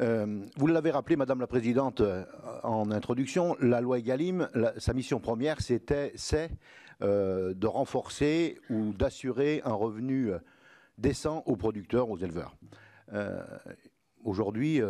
Euh, vous l'avez rappelé, Madame la Présidente, euh, en introduction, la loi EGalim, sa mission première, c'était, c'est euh, de renforcer ou d'assurer un revenu décent aux producteurs, aux éleveurs. Aujourd'hui,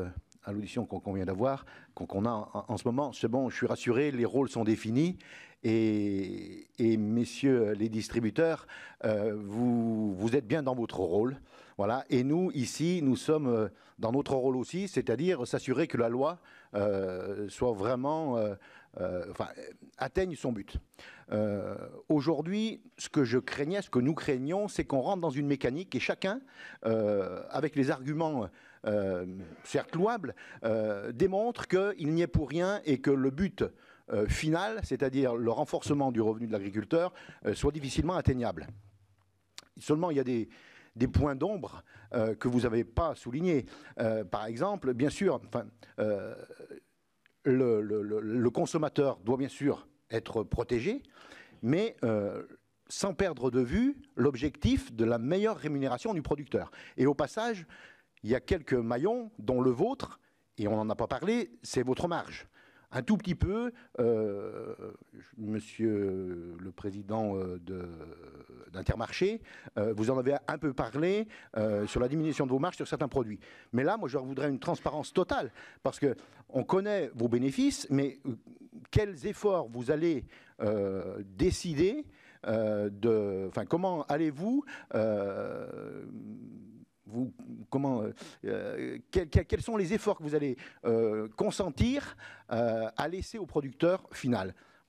à l'audition qu'on vient d'avoir, qu'on a en, ce moment, c'est bon, je suis rassuré, les rôles sont définis. Et, messieurs les distributeurs, euh, vous, vous, êtes bien dans votre rôle. Voilà. Et nous, ici, nous sommes euh, dans notre rôle aussi, c'est-à-dire s'assurer que la loi euh, soit vraiment. enfin, atteigne son but. Aujourd'hui, ce que je craignais, ce que nous craignons, c'est qu'on rentre dans une mécanique et chacun, avec les arguments euh, certes louable, euh, démontre qu'il n'y est pour rien et que le but euh, final, c'est-à-dire le renforcement du revenu de l'agriculteur, soit difficilement atteignable. Seulement, il y a des, points d'ombre que vous n'avez pas soulignés. par exemple, bien sûr, euh, le, le, consommateur doit bien sûr être protégé, mais sans perdre de vue l'objectif de la meilleure rémunération du producteur. Et au passage, il y a quelques maillons, dont le vôtre, et on n'en a pas parlé, c'est votre marge. Un tout petit peu, euh, monsieur le président euh, d'Intermarché, euh, vous en avez un peu parlé sur la diminution de vos marges sur certains produits. Mais là, moi, je voudrais une transparence totale, parce qu'on connaît vos bénéfices, mais quels efforts vous allez décider de, enfin, comment allez-vous euh, quels sont les efforts que vous allez euh, consentir euh, à laisser au producteur final